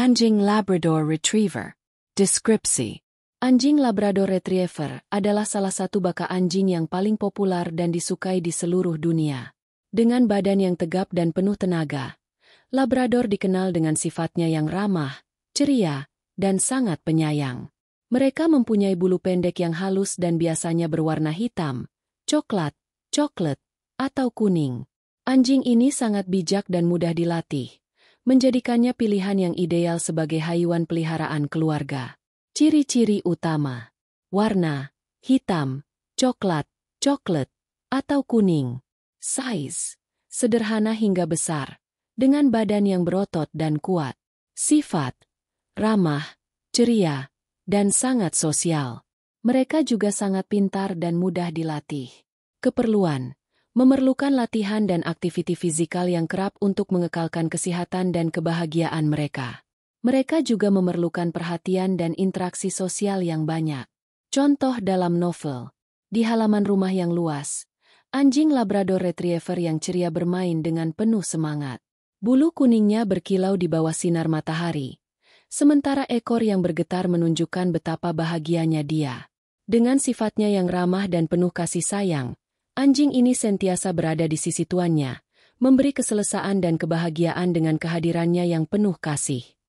Anjing Labrador Retriever. Deskripsi. Anjing Labrador Retriever adalah salah satu baka anjing yang paling populer dan disukai di seluruh dunia. Dengan badan yang tegap dan penuh tenaga, Labrador dikenal dengan sifatnya yang ramah, ceria, dan sangat penyayang. Mereka mempunyai bulu pendek yang halus dan biasanya berwarna hitam, coklat, coklat, atau kuning. Anjing ini sangat bijak dan mudah dilatih menjadikannya pilihan yang ideal sebagai haiwan peliharaan keluarga. Ciri-ciri utama Warna, hitam, coklat, coklat, atau kuning. Size, sederhana hingga besar, dengan badan yang berotot dan kuat. Sifat, ramah, ceria, dan sangat sosial. Mereka juga sangat pintar dan mudah dilatih. Keperluan memerlukan latihan dan aktiviti fisikal yang kerap untuk mengekalkan kesehatan dan kebahagiaan mereka. Mereka juga memerlukan perhatian dan interaksi sosial yang banyak. Contoh dalam novel, di halaman rumah yang luas, anjing Labrador Retriever yang ceria bermain dengan penuh semangat. Bulu kuningnya berkilau di bawah sinar matahari, sementara ekor yang bergetar menunjukkan betapa bahagianya dia. Dengan sifatnya yang ramah dan penuh kasih sayang, Anjing ini sentiasa berada di sisi tuannya, memberi keselesaan dan kebahagiaan dengan kehadirannya yang penuh kasih.